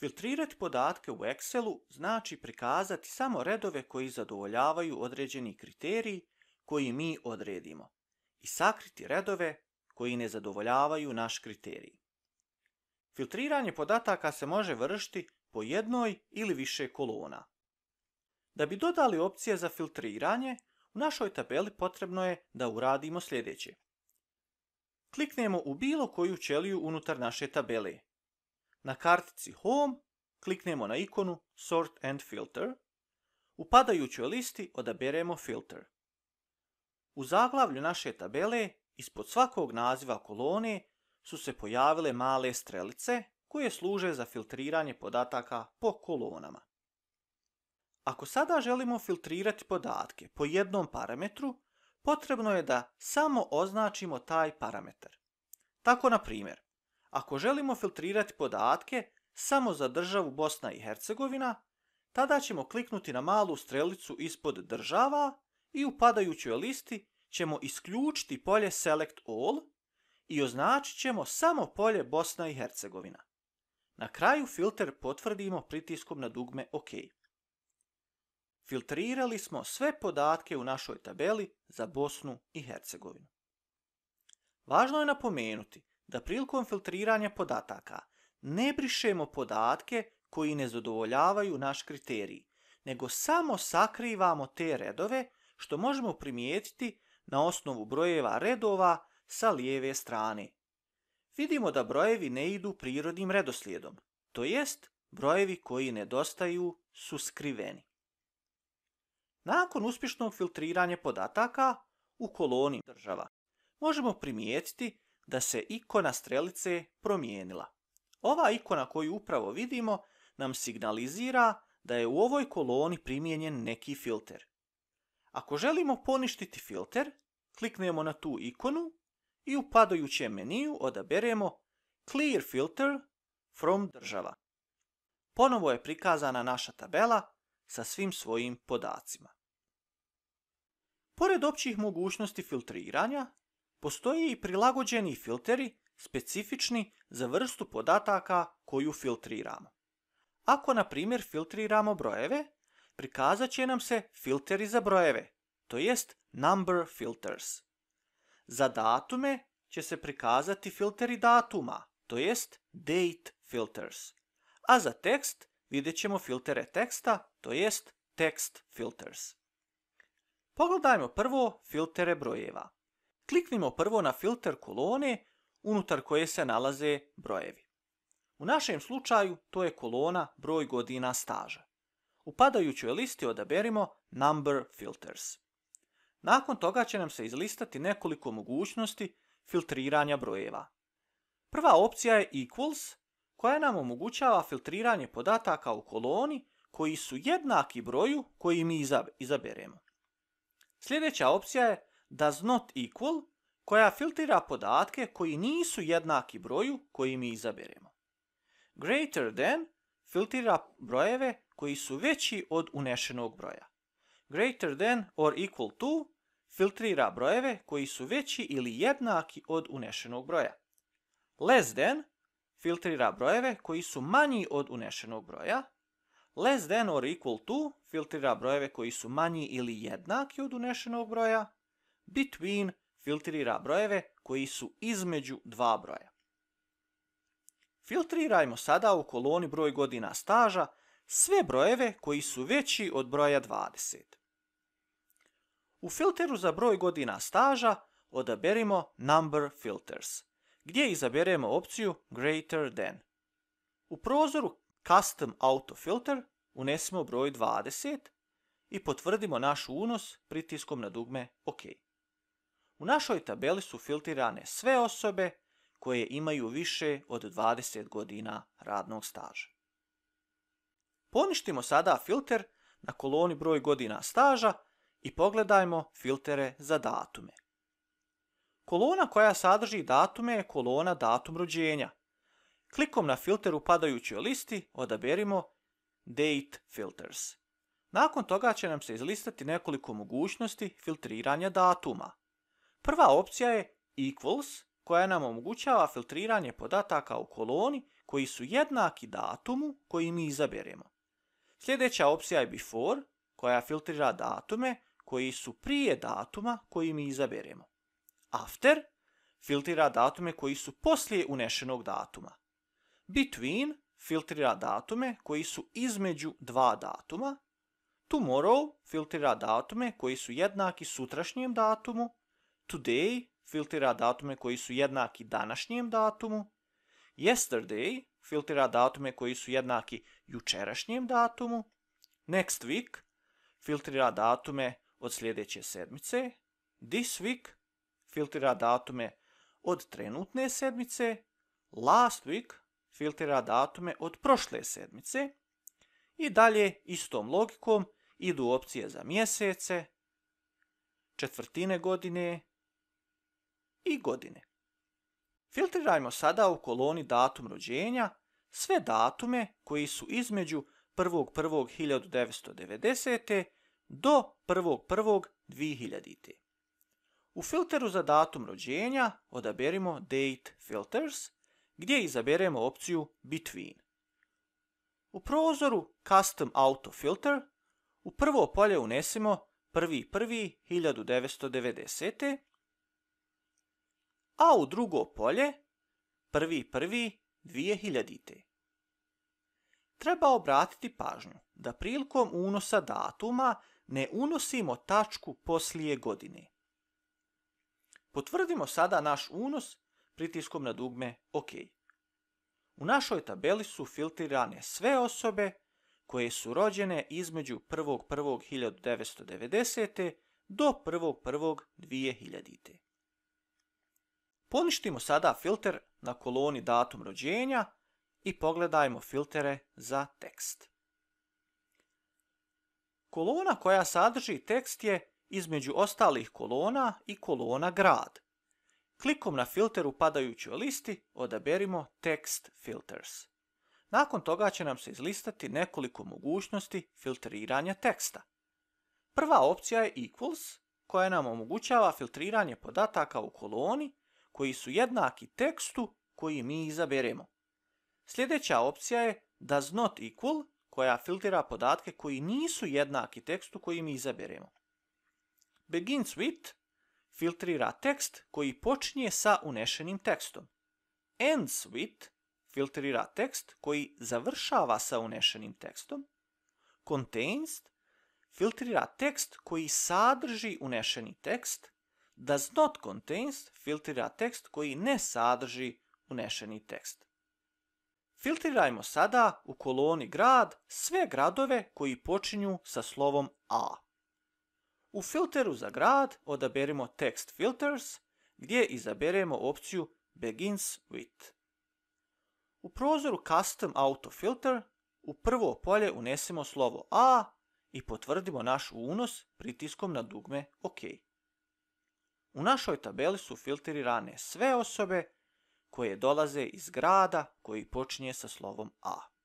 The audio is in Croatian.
Filtrirati podatke u Excelu znači prikazati samo redove koji zadovoljavaju određeni kriteriji koji mi odredimo i sakriti redove koji ne zadovoljavaju naš kriterij. Filtriranje podataka se može vršiti po jednoj ili više kolona. Da bi dodali opcije za filtriranje, u našoj tabeli potrebno je da uradimo sljedeće. Kliknemo u bilo koju ćeliju unutar naše tabele, na kartici Home kliknemo na ikonu Sort and Filter. U padajućoj listi odaberemo Filter. U zaglavlju naše tabele ispod svakog naziva kolone su se pojavile male strelice koje služe za filtriranje podataka po kolonama. Ako sada želimo filtrirati podatke po jednom parametru, potrebno je da samo označimo taj parametar. Tako, na primjer, ako želimo filtrirati podatke samo za državu Bosna i Hercegovina, tada ćemo kliknuti na malu strelicu ispod država i u padajućoj listi ćemo isključiti polje Select All i označit ćemo samo polje Bosna i Hercegovina. Na kraju filter potvrdimo pritiskom na dugme OK. Filtrirali smo sve podatke u našoj tabeli za Bosnu i Hercegovinu. Važno je napomenuti da prilikom filtriranja podataka ne brišemo podatke koji ne zadovoljavaju naš kriterij, nego samo sakrivamo te redove što možemo primijetiti na osnovu brojeva redova sa lijeve strane. Vidimo da brojevi ne idu prirodnim redoslijedom, to jest brojevi koji nedostaju su skriveni. Nakon uspješnog filtriranja podataka u koloni država možemo primijetiti da se ikona strelice promijenila. Ova ikona koju upravo vidimo nam signalizira da je u ovoj koloni primijenjen neki filter. Ako želimo poništiti filter, kliknemo na tu ikonu i u padajućem meniju odaberemo Clear filter from država. Ponovo je prikazana naša tabela sa svim svojim podacima. Pored općih mogućnosti filtriranja, Postoje i prilagođeni filteri specifični za vrstu podataka koju filtriramo. Ako, na primjer, filtriramo brojeve, prikazat će nam se filteri za brojeve, to jest number filters. Za datume će se prikazati filteri datuma, to jest date filters. A za tekst vidjet ćemo filtere teksta, to jest text filters. Pogledajmo prvo filtere brojeva. Kliknimo prvo na filter kolone unutar koje se nalaze brojevi. U našem slučaju to je kolona broj godina staža. U padajućoj listi odaberimo Number Filters. Nakon toga će nam se izlistati nekoliko mogućnosti filtriranja brojeva. Prva opcija je Equals koja nam omogućava filtriranje podataka u koloni koji su jednaki broju koji mi izaberemo. Sljedeća opcija je does not equal koja filtrira podatke koji nisu jednaki broju koji mi izaberemo. Greater than filtrira brojeve koji su veći od unešenog broja. Greater than or equal to filtrira brojeve koji su veći ili jednaki od unešenog broja. Less than filtrira brojeve koji su manji od unešenog broja. Less than or equal to filtrira brojeve koji su manji ili jednaki od unešenog broja between filtrira brojeve koji su između dva broja. Filtrirajmo sada u koloni broj godina staža sve brojeve koji su veći od broja 20. U filteru za broj godina staža odaberimo Number Filters, gdje izaberemo opciju Greater Than. U prozoru Custom Auto Filter unesemo broj 20 i potvrdimo naš unos pritiskom na dugme OK. U našoj tabeli su filtrirane sve osobe koje imaju više od 20 godina radnog staža. Poništimo sada filter na koloni broj godina staža i pogledajmo filtere za datume. Kolona koja sadrži datume je kolona datum rođenja. Klikom na filter u padajućoj listi odaberimo Date Filters. Nakon toga će nam se izlistati nekoliko mogućnosti filtriranja datuma. Prva opcija je equals koja nam omogućava filtriranje podataka u koloni koji su jednaki datumu koji mi izaberemo. Sljedeća opcija je before koja filtrira datume koji su prije datuma koji mi izaberemo. After filtrira datume koji su poslije unešenog datuma. Between filtrira datume koji su između dva datuma. Tomorrow filtrira datume koji su jednaki sutrašnjem datumu today filtira datume koji su jednaki današnjem datumu, yesterday filtira datume koji su jednaki jučerašnjem datumu, next week filtrira datume od sljedeće sedmice, this week filtrira datume od trenutne sedmice, last week filtrira datume od prošle sedmice i dalje istom logikom idu opcije za mjesece, četvrtine godine, i godine. Filtrirajmo sada u koloni datum rođenja sve datume koji su između 1.1.1990. do 1.1.2000. U filteru za datum rođenja odaberimo Date Filters gdje izaberemo opciju Between. U prozoru Custom Auto Filter u prvo polje unesimo 1.1.1990 a u drugo polje 1.1.2000. Treba obratiti pažnju da prilikom unosa datuma ne unosimo tačku poslije godine. Potvrdimo sada naš unos pritiskom na dugme OK. U našoj tabeli su filtrirane sve osobe koje su rođene između 1.1.1990. do 1.1.2000. Poništimo sada filter na koloni datum rođenja i pogledajmo filtere za tekst. Kolona koja sadrži tekst je između ostalih kolona i kolona grad. Klikom na filter u padajućoj listi odaberimo Text Filters. Nakon toga će nam se izlistati nekoliko mogućnosti filtriranja teksta. Prva opcija je Equals koja nam omogućava filtriranje podataka u koloni koji su jednaki tekstu koji mi izaberemo. Sljedeća opcija je does not equal koja filtrira podatke koji nisu jednaki tekstu koji mi izaberemo. Begins with filtrira tekst koji počinje sa unešenim tekstom. Ends with filtrira tekst koji završava sa unešenim tekstom. Contains filtrira tekst koji sadrži unešeni tekst does not contains filtrira tekst koji ne sadrži unešeni tekst. Filtrirajmo sada u koloni grad sve gradove koji počinju sa slovom A. U filteru za grad odaberimo Text filters gdje izaberemo opciju begins with. U prozoru custom auto filter u prvo polje unesemo slovo A i potvrdimo naš unos pritiskom na dugme OK. U našoj tabeli su filtrirane sve osobe koje dolaze iz grada koji počinje sa slovom A.